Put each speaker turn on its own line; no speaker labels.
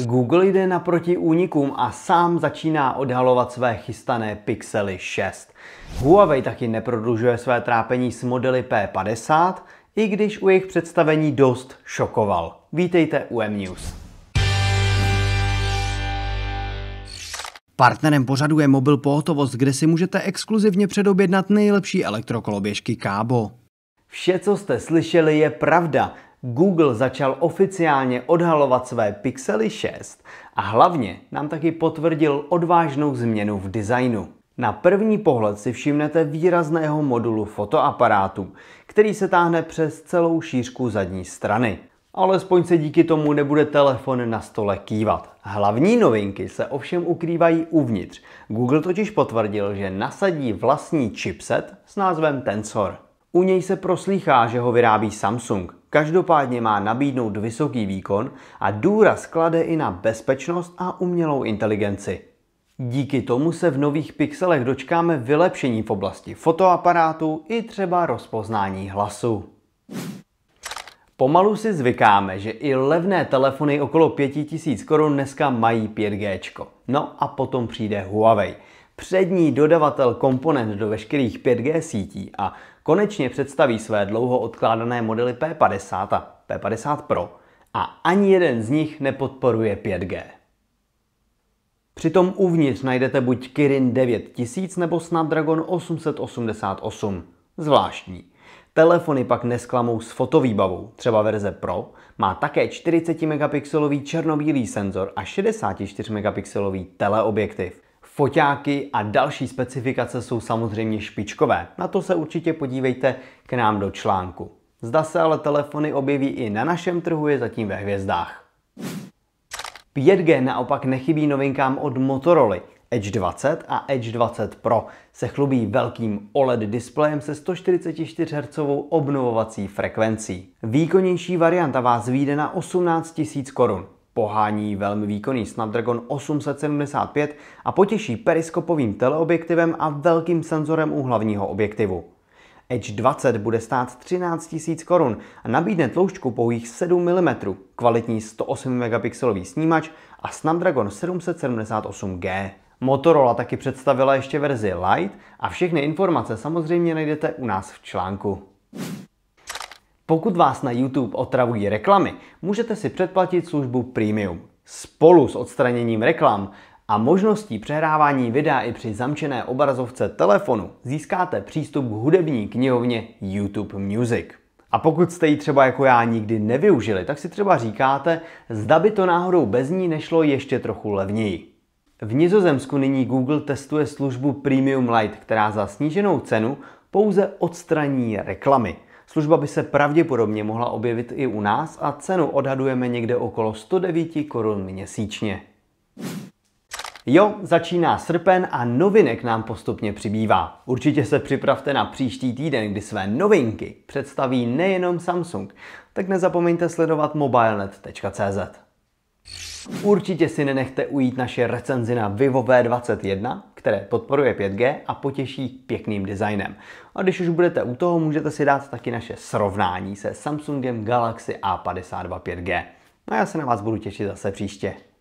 Google jde naproti únikům a sám začíná odhalovat své chystané Pixely 6. Huawei taky neprodlužuje své trápení s modely P50, i když u jejich představení dost šokoval. Vítejte u M-News. Partnerem pořadu je mobil pohotovost, kde si můžete exkluzivně předobědnat nejlepší elektrokoloběžky Kábo. Vše, co jste slyšeli, je pravda. Google začal oficiálně odhalovat své Pixely 6 a hlavně nám taky potvrdil odvážnou změnu v designu. Na první pohled si všimnete výrazného modulu fotoaparátu, který se táhne přes celou šířku zadní strany. Alespoň se díky tomu nebude telefon na stole kývat. Hlavní novinky se ovšem ukrývají uvnitř. Google totiž potvrdil, že nasadí vlastní chipset s názvem Tensor. U něj se proslýchá, že ho vyrábí Samsung. Každopádně má nabídnout vysoký výkon a důraz klade i na bezpečnost a umělou inteligenci. Díky tomu se v nových pixelech dočkáme vylepšení v oblasti fotoaparátu i třeba rozpoznání hlasu. Pomalu si zvykáme, že i levné telefony okolo 5000 korun dneska mají 5G. No a potom přijde Huawei, přední dodavatel komponent do veškerých 5G sítí a konečně představí své dlouho odkládané modely P50 a P50 Pro a ani jeden z nich nepodporuje 5G. Přitom uvnitř najdete buď Kirin 9000 nebo Snapdragon 888. Zvláštní. Telefony pak nesklamou s fotovýbavou, třeba verze Pro má také 40 megapixelový černobílý senzor a 64 megapixelový teleobjektiv foťáky a další specifikace jsou samozřejmě špičkové. Na to se určitě podívejte k nám do článku. Zda se ale telefony objeví i na našem trhu, je zatím ve hvězdách. 5G naopak nechybí novinkám od Motorola. Edge 20 a Edge 20 Pro se chlubí velkým OLED displejem se 144 Hz obnovovací frekvencí. Výkonnější varianta vás vyjde na 18 000 korun. Pohání velmi výkonný Snapdragon 875 a potěší periskopovým teleobjektivem a velkým senzorem u hlavního objektivu. Edge 20 bude stát 13 000 korun a nabídne tloušťku pouhých 7 mm, kvalitní 108 megapixelový snímač a Snapdragon 778G. Motorola taky představila ještě verzi Lite a všechny informace samozřejmě najdete u nás v článku. Pokud vás na YouTube otravují reklamy, můžete si předplatit službu Premium. Spolu s odstraněním reklam a možností přehrávání videa i při zamčené obrazovce telefonu získáte přístup k hudební knihovně YouTube Music. A pokud jste ji třeba jako já nikdy nevyužili, tak si třeba říkáte, zda by to náhodou bez ní nešlo ještě trochu levněji. V Nizozemsku nyní Google testuje službu Premium Lite, která za sníženou cenu pouze odstraní reklamy – Služba by se pravděpodobně mohla objevit i u nás a cenu odhadujeme někde okolo 109 korun měsíčně. Jo, začíná srpen a novinek nám postupně přibývá. Určitě se připravte na příští týden, kdy své novinky představí nejenom Samsung. Tak nezapomeňte sledovat mobilenet.cz. Určitě si nenechte ujít naše recenzi na Vivo V21, které podporuje 5G a potěší pěkným designem. A když už budete u toho, můžete si dát taky naše srovnání se Samsungem Galaxy A52 5G. No a já se na vás budu těšit zase příště.